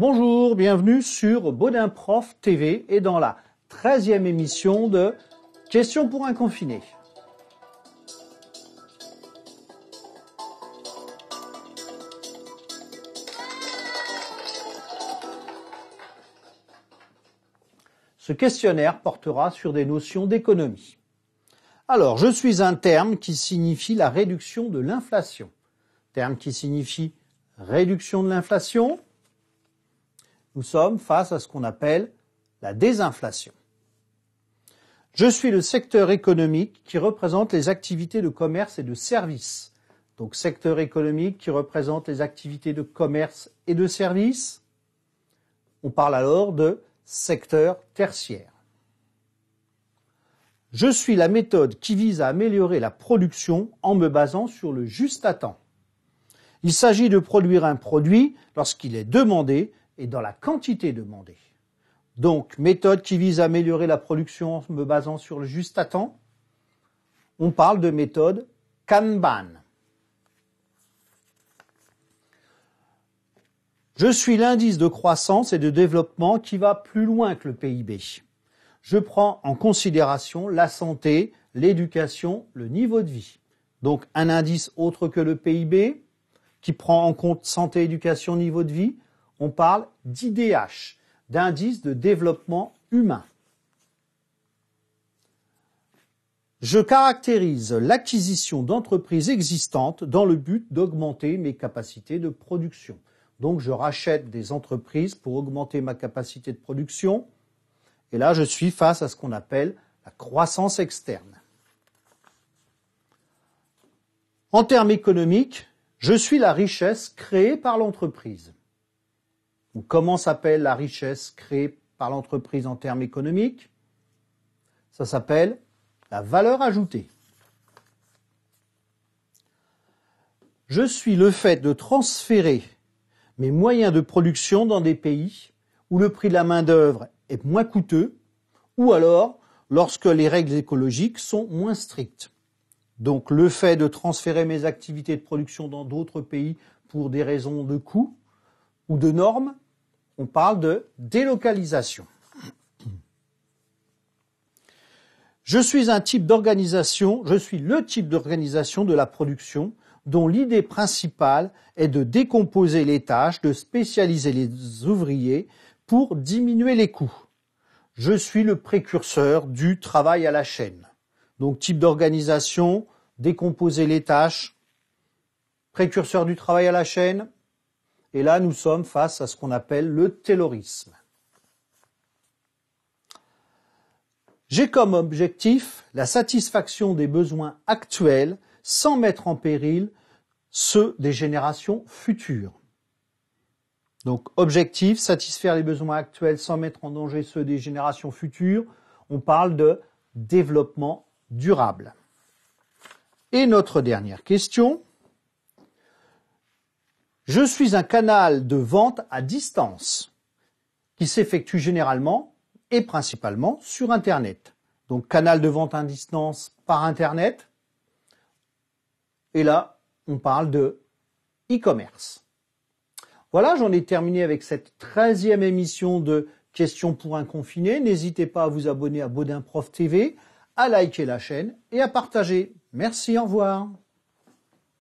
Bonjour, bienvenue sur Baudin Prof TV et dans la 13e émission de Questions pour un confiné. Ce questionnaire portera sur des notions d'économie. Alors, je suis un terme qui signifie la réduction de l'inflation. Terme qui signifie réduction de l'inflation nous sommes face à ce qu'on appelle la désinflation. Je suis le secteur économique qui représente les activités de commerce et de services. Donc secteur économique qui représente les activités de commerce et de services. On parle alors de secteur tertiaire. Je suis la méthode qui vise à améliorer la production en me basant sur le juste à temps. Il s'agit de produire un produit lorsqu'il est demandé et dans la quantité demandée. Donc, méthode qui vise à améliorer la production en me basant sur le juste à temps, on parle de méthode Kanban. Je suis l'indice de croissance et de développement qui va plus loin que le PIB. Je prends en considération la santé, l'éducation, le niveau de vie. Donc un indice autre que le PIB qui prend en compte santé, éducation, niveau de vie, on parle d'IDH, d'indice de développement humain. Je caractérise l'acquisition d'entreprises existantes dans le but d'augmenter mes capacités de production. Donc je rachète des entreprises pour augmenter ma capacité de production. Et là, je suis face à ce qu'on appelle la croissance externe. En termes économiques, je suis la richesse créée par l'entreprise comment s'appelle la richesse créée par l'entreprise en termes économiques Ça s'appelle la valeur ajoutée. Je suis le fait de transférer mes moyens de production dans des pays où le prix de la main-d'œuvre est moins coûteux ou alors lorsque les règles écologiques sont moins strictes. Donc le fait de transférer mes activités de production dans d'autres pays pour des raisons de coût ou de normes on parle de délocalisation. Je suis un type d'organisation, je suis le type d'organisation de la production dont l'idée principale est de décomposer les tâches, de spécialiser les ouvriers pour diminuer les coûts. Je suis le précurseur du travail à la chaîne. Donc type d'organisation, décomposer les tâches, précurseur du travail à la chaîne, et là, nous sommes face à ce qu'on appelle le taylorisme. J'ai comme objectif la satisfaction des besoins actuels sans mettre en péril ceux des générations futures. Donc objectif, satisfaire les besoins actuels sans mettre en danger ceux des générations futures. On parle de développement durable. Et notre dernière question, je suis un canal de vente à distance qui s'effectue généralement et principalement sur Internet. Donc canal de vente à distance par Internet. Et là, on parle de e-commerce. Voilà, j'en ai terminé avec cette 13e émission de Questions pour un confiné. N'hésitez pas à vous abonner à Baudin Prof TV, à liker la chaîne et à partager. Merci, au revoir.